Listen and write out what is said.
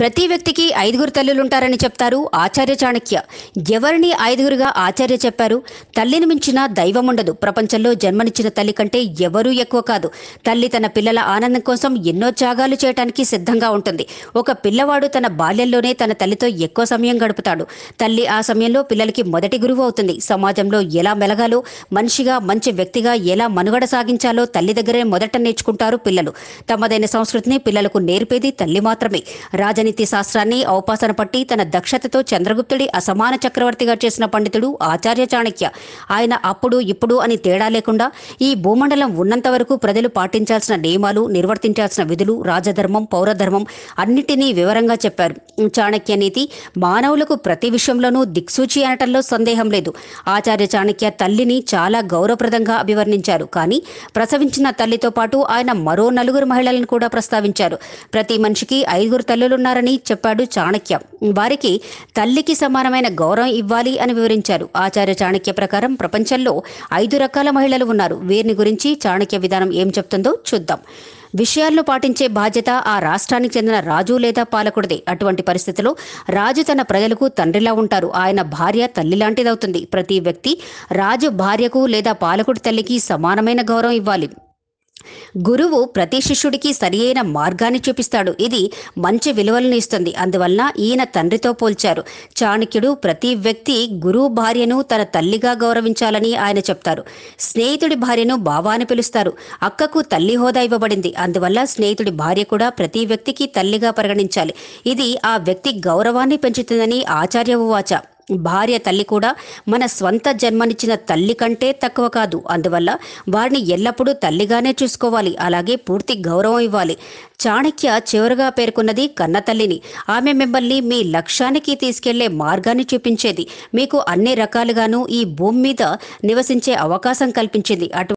ప్రతి వ్యక్తికి ఐదుగురు తల్లులుంటారని చెప్తారు ఆచార్య చాణక్య ఎవరిని ఐదుగురుగా ఆచార్య చెప్పారు తల్లిని మించిన దైవం ఉండదు ప్రపంచంలో జన్మనిచ్చిన తల్లి కంటే ఎవరూ ఎక్కువ కాదు తల్లి తన పిల్లల ఆనందం కోసం ఎన్నో త్యాగాలు చేయటానికి సిద్ధంగా ఉంటుంది ఒక పిల్లవాడు తన బాల్యంలోనే తన తల్లితో ఎక్కువ సమయం గడుపుతాడు తల్లి ఆ సమయంలో పిల్లలకి మొదటి గురువు అవుతుంది సమాజంలో ఎలా మెలగాలో మనిషిగా మంచి వ్యక్తిగా ఎలా మనుగడ సాగించాలో తల్లి దగ్గరే మొదట నేర్చుకుంటారు పిల్లలు తమదైన సంస్కృతిని పిల్లలకు నేర్పేది తల్లి మాత్రమే రాజ రాజనీతి శాస్త్రాన్ని ఔపాసన పట్టి తన దక్షతతో చంద్రగుప్తుడి అసమాన చక్రవర్తిగా చేసిన పండితుడు ఆచార్య చాణక్య ఆయన అప్పుడు ఇప్పుడు అని తేడా లేకుండా ఈ భూమండలం ఉన్నంత వరకు ప్రజలు పాటించాల్సిన నియమాలు నిర్వర్తించాల్సిన విధులు రాజధర్మం పౌరధర్మం అన్నిటినీ వివరంగా చెప్పారు చాణక్య నీతి మానవులకు ప్రతి విషయంలోనూ దిక్సూచి అనటంలో సందేహం లేదు ఆచార్య చాణక్య తల్లిని చాలా గౌరవప్రదంగా అభివర్ణించారు కానీ ప్రసవించిన తల్లితో పాటు ఆయన మరో నలుగురు మహిళలను కూడా ప్రస్తావించారు ప్రతి మనిషికి ఐదుగురు తల్లులున్నారు ఉన్నారని చెప్పాడు చాణక్య వారికి తల్లికి సమానమైన గౌరవం ఇవ్వాలి అని వివరించారు ఆచార్య చాణక్య ప్రకారం ప్రపంచంలో ఐదు రకాల మహిళలు ఉన్నారు వీరిని గురించి చాణక్య విధానం ఏం చెప్తుందో చూద్దాం విషయాలను పాటించే బాధ్యత ఆ రాష్ట్రానికి చెందిన రాజు లేదా పాలకుడిదే అటువంటి పరిస్థితిలో రాజు తన ప్రజలకు తండ్రిలా ఉంటారు ఆయన భార్య తల్లి లాంటిదవుతుంది ప్రతి వ్యక్తి రాజు భార్యకు లేదా పాలకుడి తల్లికి సమానమైన గౌరవం ఇవ్వాలి గురువు ప్రతి శిష్యుడికి సరియైన మార్గాన్ని చూపిస్తాడు ఇది మంచి విలువలను ఇస్తుంది అందువలన ఈయన తండ్రితో పోల్చారు చాణక్యుడు ప్రతి వ్యక్తి గురువు భార్యను తన తల్లిగా గౌరవించాలని ఆయన చెప్తారు స్నేహితుడి భార్యను బావా అని పిలుస్తారు అక్కకు తల్లి హోదా ఇవ్వబడింది అందువల్ల స్నేహితుడి భార్య కూడా ప్రతి వ్యక్తికి తల్లిగా పరిగణించాలి ఇది ఆ వ్యక్తి గౌరవాన్ని పెంచుతుందని ఆచార్య ఉవాచ భార్య తల్లి కూడా మన స్వంత జన్మనిచ్చిన తల్లి కంటే తక్కువ కాదు అందువల్ల వారిని ఎల్లప్పుడూ తల్లిగానే చూసుకోవాలి అలాగే పూర్తి గౌరవం ఇవ్వాలి చాణక్య చివరగా పేర్కొన్నది కన్నతల్లిని ఆమె మిమ్మల్ని మీ లక్ష్యానికి తీసుకెళ్లే మార్గాన్ని చూపించేది మీకు అన్ని రకాలుగాను ఈ భూమి మీద నివసించే అవకాశం కల్పించింది అటు